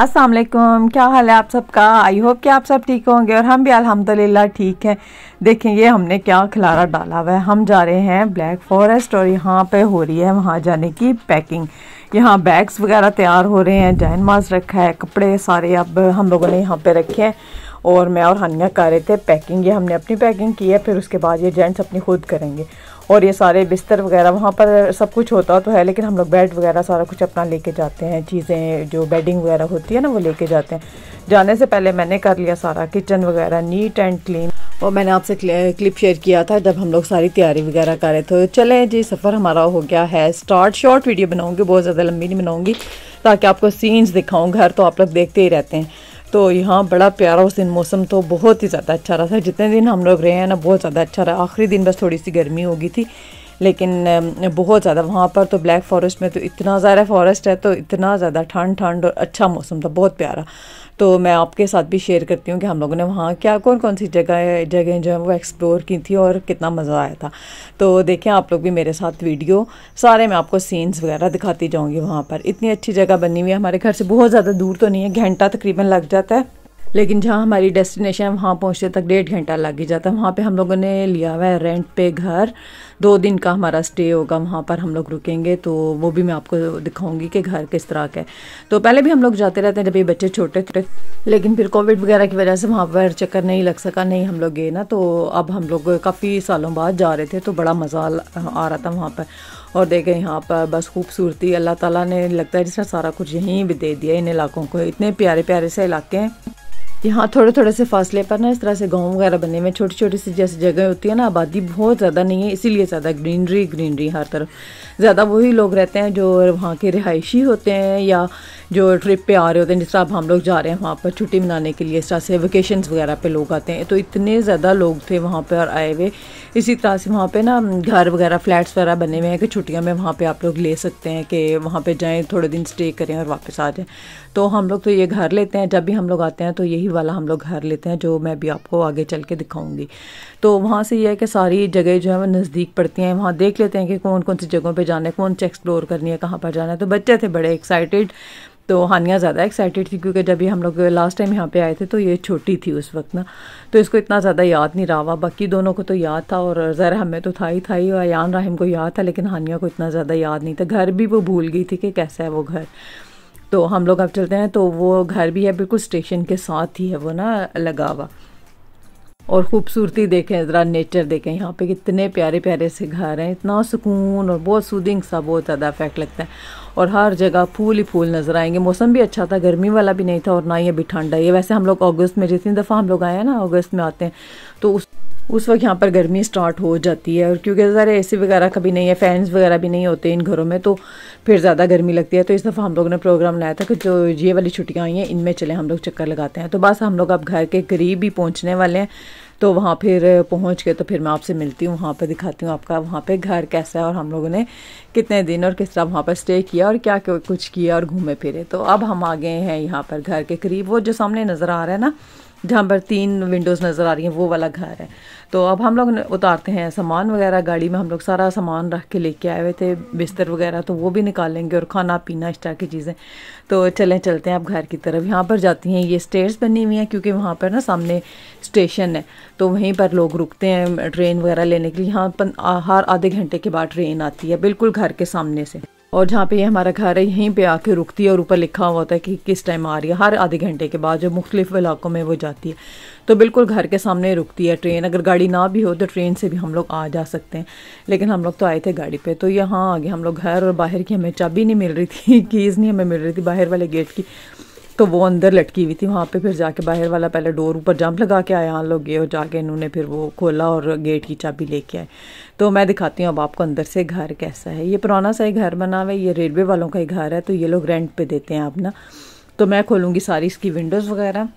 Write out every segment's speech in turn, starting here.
अस्सलाम क्या हाल है आप सबका आई होप कि आप सब ठीक होंगे और हम भी अल्हम्दुलिल्लाह ठीक हैं देखें ये हमने क्या खिलारा डाला हुआ है हम जा रहे हैं ब्लैक फॉरेस्ट और यहाँ पे हो रही है वहाँ जाने की पैकिंग यहाँ बैग्स वगैरह तैयार हो रहे हैं जैन मास रखा है कपड़े सारे अब हम लोगों ने यहाँ पे रखे हैं और मैं और हनिया कर रहे थे पैकिंग ये हमने अपनी पैकिंग की है फिर उसके बाद ये जेंट्स अपनी खुद करेंगे और ये सारे बिस्तर वगैरह वहाँ पर सब कुछ होता तो है लेकिन हम लोग बेड वगैरह सारा कुछ अपना लेके जाते हैं चीज़ें जो बेडिंग वगैरह होती है ना वो लेके जाते हैं जाने से पहले मैंने कर लिया सारा किचन वगैरह नीट एंड क्लीन और मैंने आपसे क्लिप शेयर किया था जब हम लोग सारी तैयारी वगैरह कर रहे थे तो चले जी सफ़र हमारा हो गया है स्टार्ट शॉर्ट वीडियो बनाऊँगी बहुत ज़्यादा लंबी नहीं बनाऊँगी ताकि आपको सीन्स दिखाऊँ घर तो आप लोग देखते ही रहते हैं तो यहाँ बड़ा प्यारा उस दिन मौसम तो बहुत ही ज़्यादा अच्छा रहा था जितने दिन हम लोग रहे हैं ना बहुत ज़्यादा अच्छा रहा आखिरी दिन बस थोड़ी सी गर्मी होगी थी लेकिन बहुत ज़्यादा वहाँ पर तो ब्लैक फॉरेस्ट में तो इतना ज़्यादा फॉरेस्ट है तो इतना ज़्यादा ठंड ठंड और अच्छा मौसम था बहुत प्यारा तो मैं आपके साथ भी शेयर करती हूँ कि हम लोगों ने वहाँ क्या कौन कौन सी जगह जगह जो है वो एक्सप्लोर की थी और कितना मज़ा आया था तो देखें आप लोग भी मेरे साथ वीडियो सारे मैं आपको सीन्स वगैरह दिखाती जाऊँगी वहाँ पर इतनी अच्छी जगह बनी हुई है हमारे घर से बहुत ज़्यादा दूर तो नहीं है घंटा तकरीबन लग जाता है लेकिन जहाँ हमारी डेस्टिनेशन है वहाँ पहुँचते तक डेढ़ घंटा लग ही जाता है वहाँ पे हम लोगों ने लिया हुआ है रेंट पे घर दो दिन का हमारा स्टे होगा वहाँ पर हम लोग रुकेंगे तो वो भी मैं आपको दिखाऊंगी कि घर किस तरह का है तो पहले भी हम लोग जाते रहते हैं जब ये बच्चे छोटे थे लेकिन फिर कोविड वगैरह की वजह से वहाँ पर चक्कर नहीं लग सका नहीं हम लोग गए ना तो अब हम लोग काफ़ी सालों बाद जा रहे थे तो बड़ा मज़ा आ रहा था वहाँ पर और देखें यहाँ पर बस खूबसूरती अल्लाह ताला ने लगता है जिसने सारा कुछ यहीं भी दे दिया इन इलाकों को इतने प्यारे प्यारे से इलाके हैं यहाँ थोड़े थोड़े से फासले पर ना इस तरह से गांव वगैरह बने में छोटी छोटी सी जैसी जगह होती है ना आबादी बहुत ज़्यादा नहीं है इसीलिए ज़्यादा ग्रीनरी ग्रीनरी हर तरफ ज़्यादा वही लोग रहते हैं जो वहाँ के रिहायशी होते हैं या जो ट्रिप पे आ रहे होते हैं जिस तरह अब हम लोग जा रहे हैं वहाँ पर छुट्टी मनाने के लिए इस तरह से वेकेशन वगैरह पे लोग आते हैं तो इतने ज़्यादा लोग थे वहाँ पर आए हुए इसी तरह से वहाँ पे ना घर वगैरह फ्लैट्स वगैरह बने हुए हैं कि छुट्टियाँ में वहाँ पे आप लोग ले सकते हैं कि वहाँ पे जाएँ थोड़े दिन स्टे करें और वापस आ जाएँ तो हम लोग तो ये घर लेते हैं जब भी हम लोग आते हैं तो यही वाला हम लोग घर लेते हैं जो मैं भी आपको आगे चल के दिखाऊँगी तो वहाँ से ये है कि सारी जगह जो है वो नज़दीक पड़ती हैं वहाँ देख लेते हैं कि कौन कौन सी जगहों पर जाना है कौन सी एक्सप्लोर करनी है कहाँ पर जाना है तो बच्चे थे बड़े एक्साइटेड तो हानिया ज़्यादा एक्साइटेड थी क्योंकि जब भी हम लोग लास्ट टाइम यहाँ पे आए थे तो ये छोटी थी उस वक्त ना तो इसको इतना ज़्यादा याद नहीं रहा हुआ बाकी दोनों को तो याद था और ज़रा हमें तो था ही था ही और यान रहीम को याद था लेकिन हानिया को इतना ज़्यादा याद नहीं था घर भी वो भूल गई थी कि कैसा है वो घर तो हम लोग अब चलते हैं तो वो घर भी है बिल्कुल स्टेशन के साथ ही है वो ना लगा हुआ और खूबसूरती देखें ज़रा नेचर देखें यहाँ पे कितने प्यारे प्यारे से घर हैं इतना सुकून और बहुत सूदिंग सा बहुत ज़्यादा इफेक्ट लगता है और हर जगह फूल ही फूल नज़र आएंगे मौसम भी अच्छा था गर्मी वाला भी नहीं था और ना ही अभी ठंडा है ये वैसे हम लोग अगस्त में जितनी दफ़ा हम लोग आए हैं ना अगस्त में आते हैं तो उस उस वक्त यहाँ पर गर्मी स्टार्ट हो जाती है और क्योंकि ज़रा ए वगैरह कभी नहीं है फैंस वगैरह भी नहीं होते इन घरों में तो फिर ज़्यादा गर्मी लगती है तो इस दफ़ा हम लोग ने प्रोग्राम लाया था कि जो ये वाली छुट्टियाँ आई हैं इनमें चले हम लोग चक्कर लगाते हैं तो बस हम लोग अब घर के करीब ही पहुँचने वाले हैं तो वहाँ फिर पहुँच के तो फिर मैं आपसे मिलती हूँ वहाँ पर दिखाती हूँ आपका वहाँ पर घर कैसा है और हम लोगों ने कितने दिन और किस तरह वहाँ पर स्टे किया और क्या कुछ किया और घूमे फिरे तो अब हम आ गए हैं यहाँ पर घर के करीब वो जो सामने नज़र आ रहा है ना जहाँ पर तीन विंडोज़ नज़र आ रही हैं वो वाला घर है तो अब हम लोग उतारते हैं सामान वगैरह गाड़ी में हम लोग सारा सामान रख के लेके आए हुए थे बिस्तर वगैरह तो वो भी निकालेंगे और खाना पीना इस तरह की चीज़ें तो चलें चलते हैं अब घर की तरफ यहाँ पर जाती हैं ये स्टेयर्स बनी हुई हैं क्योंकि वहाँ पर ना सामने स्टेशन है तो वहीं पर लोग रुकते हैं ट्रेन वगैरह लेने के लिए यहाँ पर हर आधे घंटे के बाद ट्रेन आती है बिल्कुल घर के सामने से और जहाँ पे ये हमारा घर है यहीं पे आके रुकती है और ऊपर लिखा हुआ होता है कि किस टाइम आ रही है हर आधे घंटे के बाद जो मुख्तलिफ इलाकों में वो जाती है तो बिल्कुल घर के सामने रुकती है ट्रेन अगर गाड़ी ना भी हो तो ट्रेन से भी हम लोग आ जा सकते हैं लेकिन हम लोग तो आए थे गाड़ी पे तो यहाँ आ गए हम लोग घर और बाहर की हमें चाबी नहीं मिल रही थी कीज़ नहीं हमें मिल रही थी बाहर वाले गेट की तो वो अंदर लटकी हुई थी वहाँ पे फिर जाके बाहर वाला पहले डोर ऊपर जंप लगा के आया यहाँ लोग गए और जाके इन्होंने फिर वो खोला और गेट की चाबी लेके आए तो मैं दिखाती हूँ अब आपको अंदर से घर कैसा है ये पुराना सा ही घर बना हुआ है ये रेलवे वालों का ही घर है तो ये लोग रेंट पर देते हैं अपना तो मैं खोलूँगी सारी इसकी विंडोज़ वगैरह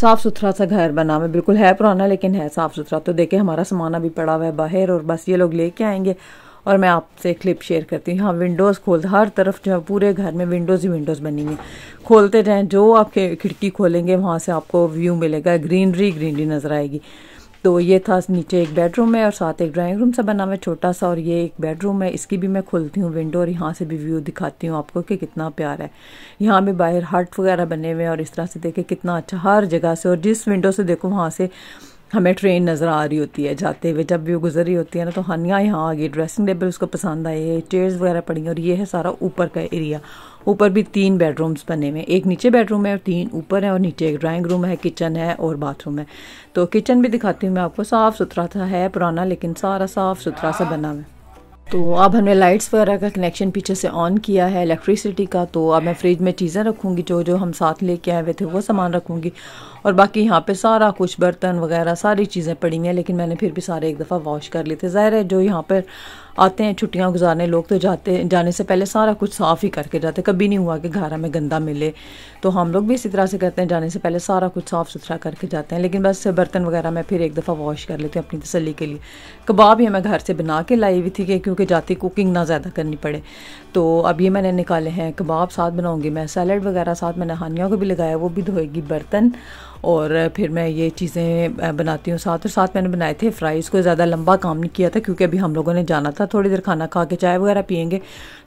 साफ़ सुथरा सा घर बना हुआ बिल्कुल है पुराना लेकिन है साफ़ सुथरा तो देखे हमारा सामान अभी पड़ा हुआ है बाहर और बस ये लोग लेके आएंगे और मैं आपसे क्लिप शेयर करती हूँ हाँ विंडोज़ खोल हर तरफ जो है पूरे घर में विंडोज़ ही विंडोज़ बनी हुई खोलते जाएँ जो आप खिड़की खोलेंगे वहाँ से आपको व्यू मिलेगा ग्रीनरी ग्रीनरी नज़र आएगी तो ये था नीचे एक बेडरूम है और साथ एक ड्राइंग रूम सा बना हुआ है छोटा सा और ये एक बेडरूम है इसकी भी मैं खोलती हूँ विंडो और यहाँ से भी व्यू दिखाती हूँ आपको कि कितना प्यारा है यहाँ भी बाहर हट वगैरह बने हुए हैं और इस तरह से देखें कितना अच्छा हर जगह से और जिस विंडो से देखो वहाँ से हमें ट्रेन नज़र आ रही होती है जाते हुए जब भी वो गुजर रही होती है ना तो हनिया यहाँ आ गई ड्रेसिंग टेबल उसको पसंद आई है चेयर्स वगैरह पड़ी और ये है सारा ऊपर का एरिया ऊपर भी तीन बेडरूम्स बने हुए एक नीचे बेडरूम है और तीन ऊपर है और नीचे एक ड्राइंग रूम है किचन है और बाथरूम है तो किचन भी दिखाती हूँ मैं आपको साफ़ सुथरा था है पुराना लेकिन सारा साफ़ सुथरा सा बना हुआ है तो अब हमने लाइट्स वगैरह का कनेक्शन पीछे से ऑन किया है इलेक्ट्रिसिटी का तो अब मैं फ्रिज में चीज़ें रखूँगी जो जो हम साथ लेके आए हुए थे वो सामान रखूँगी और बाकी यहाँ पे सारा कुछ बर्तन वगैरह सारी चीज़ें पड़ी हैं लेकिन मैंने फिर भी सारे एक दफ़ा वॉश कर लिए थे ज़ाहिर है जो यहाँ पर आते हैं छुट्टियाँ गुजारने लोग तो जाते जाने से पहले सारा कुछ साफ़ ही करके जाते कभी नहीं हुआ कि घर हमें गंदा मिले तो हम लोग भी इसी तरह से करते हैं जाने से पहले सारा कुछ साफ़ सुथरा करके जाते हैं लेकिन बस बर्तन वगैरह मैं फिर एक दफ़ा वॉश कर लेती हूँ अपनी तसली के लिए कबाब ये मैं घर से बना के लाई हुई थी क्योंकि जाती कुकिंग ना ज़्यादा करनी पड़े तो अब ये मैंने निकाले हैं कबाब साथ बनाऊँगी मैं सैलड वगैरह साथ मैंने हानिया को भी लगाया वो भी धोएगी बर्तन और फिर मैं ये चीज़ें बनाती हूँ साथ और साथ मैंने बनाए थे फ्राइज़ को ज़्यादा लंबा काम नहीं किया था क्योंकि अभी हम लोगों ने जाना था थोड़ी देर खाना खा के चाय वगैरह पियेंगे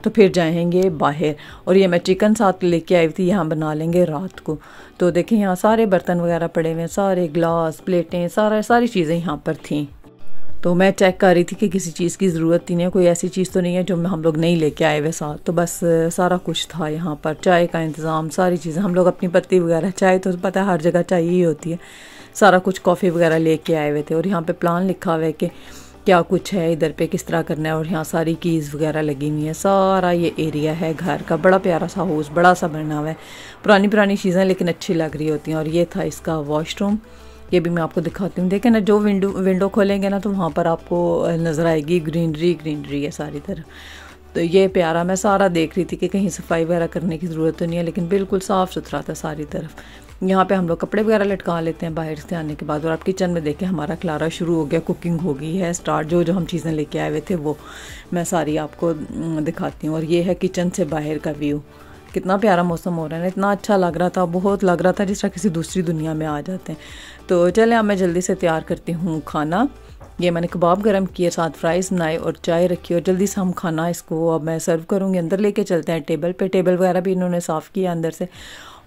तो फिर जाएंगे बाहर और ये मैं चिकन साथ लेके आई थी यहाँ बना लेंगे रात को तो देखें यहाँ सारे बर्तन वगैरह पड़े हुए हैं सारे ग्लास प्लेटें सारा सारी चीज़ें यहाँ पर थी तो मैं चेक कर रही थी कि किसी चीज़ की ज़रूरत ही नहीं कोई ऐसी चीज़ तो नहीं है जो हम लोग नहीं लेके आए हुए साथ तो बस सारा कुछ था यहाँ पर चाय का इंतज़ाम सारी चीज़ें हम लोग अपनी पत्ती वगैरह चाय तो पता है हर जगह चाय ही होती है सारा कुछ कॉफ़ी वगैरह लेके आए हुए थे और यहाँ पे प्लान लिखा हुआ है कि क्या कुछ है इधर पे किस तरह करना है और यहाँ सारी कीज़ वगैरह लगी हुई है सारा ये एरिया है घर का बड़ा प्यारा सा हाउस बड़ा सा बना हुआ है पुरानी पुरानी चीज़ें लेकिन अच्छी लग रही होती हैं और ये था इसका वॉशरूम ये भी मैं आपको दिखाती हूँ देखें ना जो विंडो विंडो खोलेंगे ना तो वहाँ पर आपको नज़र आएगी ग्रीनरी ग्रीनरी है सारी तरह तो ये प्यारा मैं सारा देख रही थी कि कहीं सफाई वगैरह करने की ज़रूरत तो नहीं है लेकिन बिल्कुल साफ़ सुथरा था सारी तरफ यहाँ पे हम लोग कपड़े वगैरह लटका लेते हैं बाहर से आने के बाद और आप किचन में देखें हमारा खलारा शुरू हो गया कुकिंग हो गई है स्टार्ट जो जो हम चीज़ें लेके आए हुए थे वो मैं सारी आपको दिखाती हूँ और ये है किचन से बाहर का व्यू कितना प्यारा मौसम हो रहा है इतना अच्छा लग रहा था बहुत लग रहा था जिस तरह किसी दूसरी दुनिया में आ जाते हैं तो चले अब मैं जल्दी से तैयार करती हूँ खाना ये मैंने कबाब गर्म किए साथ फ्राइज़ बनाए और चाय रखी और जल्दी से हम खाना इसको अब मैं सर्व करूँगी अंदर लेके चलते हैं टेबल पे टेबल वगैरह भी इन्होंने साफ़ किया अंदर से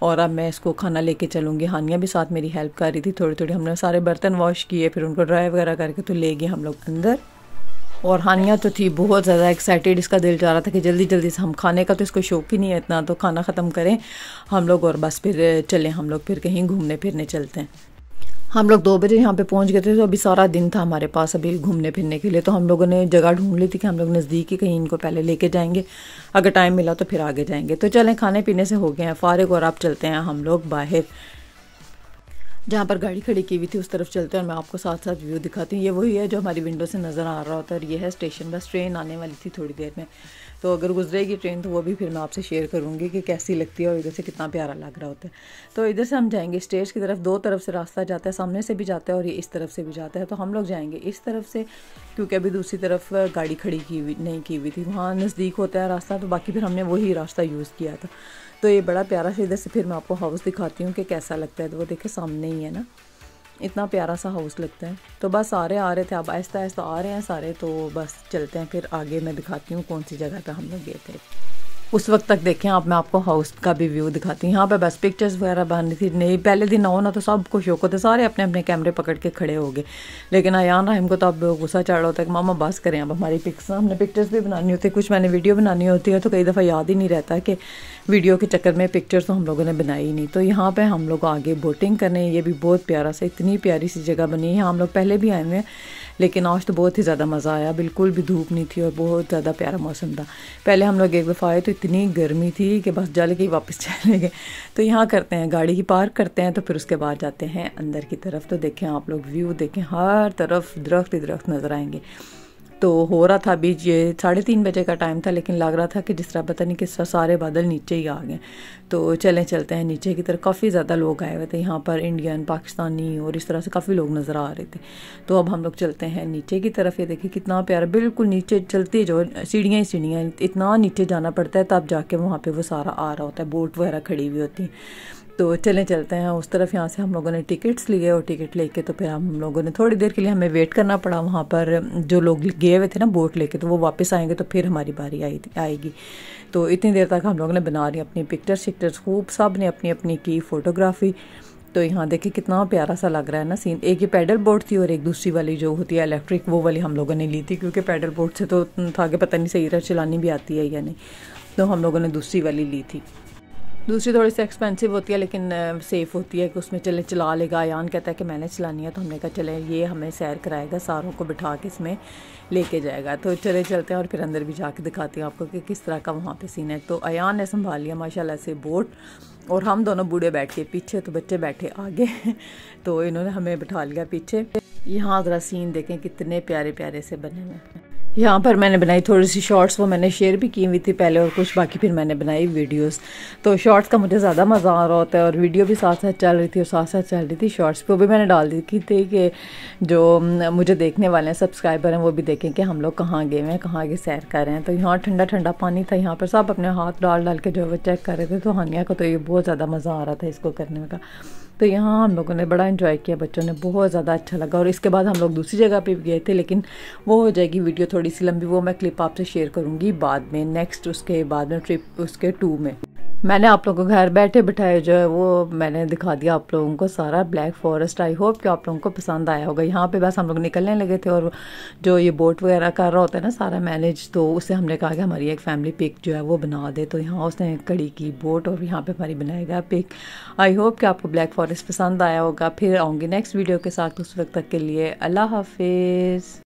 और अब मैं इसको खाना लेके चलूँगी हानिया भी साथ मेरी हेल्प कर रही थी थोड़ी थोड़ी हमने सारे बर्तन वॉश किए फिर उनको ड्राई वगैरह करके तो ले गए हम लोग अंदर और हानिया तो थी बहुत ज़्यादा एक्साइटेड इसका दिल चाह रहा था कि जल्दी जल्दी से हम खाने का तो इसको शौक ही नहीं है इतना तो खाना ख़त्म करें हम लोग और बस फिर चलें हम लोग फिर कहीं घूमने फिरने चलते हैं हम लोग दो बजे यहाँ पे पहुँच गए थे तो अभी सारा दिन था हमारे पास अभी घूमने फिरने के लिए तो हम लोगों ने जगह ढूंढ ली थी कि हम लोग नज़दीक ही कहीं इनको पहले लेके जाएंगे अगर टाइम मिला तो फिर आगे जाएंगे तो चलें खाने पीने से हो गए हैं फारिग और आप चलते हैं हम लोग बाहर जहाँ पर गाड़ी खड़ी की हुई थी उस तरफ चलते हैं और मैं आपको साथ साथ व्यू दिखाती हूँ ये वही है जो हमारी विंडो से नज़र आ रहा होता है और ये है स्टेशन बस ट्रेन आने वाली थी थोड़ी देर में तो अगर गुजरेगी ट्रेन तो वो भी फिर मैं आपसे शेयर करूँगी कि कैसी लगती है और इधर से कितना प्यारा लग रहा होता है तो इधर से हम जाएंगे स्टेज की तरफ दो तरफ से रास्ता जाता है सामने से भी जाता है और ये इस तरफ से भी जाता है तो हम लोग जाएंगे इस तरफ से क्योंकि अभी दूसरी तरफ गाड़ी खड़ी की हुई नहीं की हुई थी वहाँ नज़दीक होता है रास्ता तो बाकी फिर हमने वही रास्ता यूज़ किया था तो ये बड़ा प्यारा से इधर से फिर मैं आपको हाउस दिखाती हूँ कि कैसा लगता है तो वो देखे सामने ही है ना इतना प्यारा सा हाउस लगता है तो बस आ रहे आ रहे थे अब आहिस्ता आहिस्ता आ रहे हैं सारे तो बस चलते हैं फिर आगे मैं दिखाती हूँ कौन सी जगह पे हम लोग गए थे उस वक्त तक देखें आप मैं आपको हाउस का भी व्यू दिखाती हूँ यहाँ पे बस पिक्चर्स वगैरह रही थी नहीं पहले दिन आओ ना तो खुश होकर होता तो सारे अपने अपने कैमरे पकड़ के खड़े हो गए लेकिन अयान रहीम को तो अब गुस्सा चढ़ रहा होता है कि मामा बस करें अब हमारी पिक्स हमने पिक्चर्स भी बनानी होती है कुछ मैंने वीडियो बनानी होती है तो कई दफ़ा याद ही नहीं रहता कि वीडियो के चक्कर में पिक्चर्स तो हम लोगों ने बनाई नहीं तो यहाँ पर हम लोग आगे बोटिंग करने ये भी बहुत प्यारा सा इतनी प्यारी सी जगह बनी है हम लोग पहले भी आए हुए हैं लेकिन आज तो बहुत ही ज़्यादा मज़ा आया बिल्कुल भी धूप नहीं थी और बहुत ज़्यादा प्यारा मौसम था पहले हम लोग एक दफ़ा आए तो इतनी गर्मी थी कि बस जल के वापस चले गए तो यहाँ करते हैं गाड़ी ही पार्क करते हैं तो फिर उसके बाद जाते हैं अंदर की तरफ तो देखें आप लोग व्यू देखें हर तरफ दरख्त ही दरख्त नज़र आएंगे तो हो रहा था बीच ये साढ़े तीन बजे का टाइम था लेकिन लग रहा था कि जिस तरह पता नहीं किस तरह सारे बादल नीचे ही आ गए तो चलें चलते हैं नीचे की तरफ काफ़ी ज़्यादा लोग आए हुए थे यहाँ पर इंडियन पाकिस्तानी और इस तरह से काफ़ी लोग नज़र आ रहे थे तो अब हम लोग चलते हैं नीचे की तरफ ये देखिए कितना प्यारा बिल्कुल नीचे चलते जो सीढ़ियाँ ही सीढ़ियाँ इतना नीचे जाना पड़ता है तब जाके वहाँ पर वो सारा आ रहा होता है बोट वगैरह खड़ी हुई होती है तो चलें चलते हैं उस तरफ यहाँ से हम लोगों ने टिकट्स लिए और टिकट लेके तो फिर हम लोगों ने थोड़ी देर के लिए हमें वेट करना पड़ा वहाँ पर जो लोग गए हुए थे ना बोट लेके तो वो वापस आएंगे तो फिर हमारी बारी आई आएगी तो इतनी देर तक हम लोगों ने बना ली अपनी पिक्चर शिक्चर्स खूब सब ने अपनी अपनी की फ़ोटोग्राफी तो यहाँ देखिए कितना प्यारा सा लग रहा है ना सीन एक ही पैडल बोट थी और एक दूसरी वाली जो होती है इलेक्ट्रिक वो वाली हम लोगों ने ली थी क्योंकि पैडल बोट से तो था कि पता नहीं सही रहा चलानी भी आती है या नहीं तो हम लोगों ने दूसरी वाली ली थी दूसरी थोड़ी सी एक्सपेंसिव होती है लेकिन सेफ़ होती है कि उसमें चले चला लेगा यान कहता है कि मैंने चलानी है तो हमने कहा चले ये हमें सैर कराएगा सारों को बिठा के इसमें लेके जाएगा तो चले चलते हैं और फिर अंदर भी जाके दिखाती हूँ आपको कि किस तरह का वहाँ पे सीन है तो अन ने संभाल लिया माशाला से बोट और हम दोनों बूढ़े बैठ के पीछे तो बच्चे बैठे आगे तो इन्होंने हमें बिठा लिया पीछे यहाँ ज़रा सीन देखें कितने प्यारे प्यारे से बने हुए हैं यहाँ पर मैंने बनाई थोड़ी सी शॉर्ट्स वो मैंने शेयर भी की हुई थी पहले और कुछ बाकी फिर मैंने बनाई वीडियोस तो शॉर्ट्स का मुझे ज़्यादा मज़ा आ रहा होता है और वीडियो भी साथ साथ चल रही थी और साथ साथ चल रही थी शॉर्ट्स वो भी मैंने डाल दी थी कि जो मुझे देखने वाले हैं सब्सक्राइबर हैं वो भी देखें कि हम लोग कहाँ गए हैं कहाँ आगे सैर कर रहे हैं तो यहाँ ठंडा ठंडा पानी था यहाँ पर सब अपने हाथ डाल डाल के जो वो चेक कर रहे थे तो हानिया को तो ये बहुत ज़्यादा मज़ा आ रहा था इसको करने का तो यहाँ हम लोगों ने बड़ा इन्जॉय किया बच्चों ने बहुत ज़्यादा अच्छा लगा और इसके बाद हम लोग दूसरी जगह पे भी गए थे लेकिन वो हो जाएगी वीडियो थोड़ी सी लंबी वो मैं क्लिप आपसे शेयर करूँगी बाद में नेक्स्ट उसके बाद में ट्रिप उसके टू में मैंने आप लोगों को घर बैठे बिठाए जो है वो मैंने दिखा दिया आप लोगों को सारा ब्लैक फॉरेस्ट आई होप कि आप लोगों को पसंद आया होगा यहाँ पे बस हम लोग निकलने लगे थे और जो ये बोट वगैरह कर रहा होता है ना सारा मैनेज तो उससे हमने कहा कि हमारी एक फैमिली पिक जो है वो बना दे तो यहाँ उसने कड़ी की बोट और यहाँ पर हमारी बनाया गया पिक आई होप कि आपको ब्लैक फॉरेस्ट पसंद आया होगा फिर आऊँगी नेक्स्ट वीडियो के साथ उस वक्त तक के लिए अल्लाह हाफिज़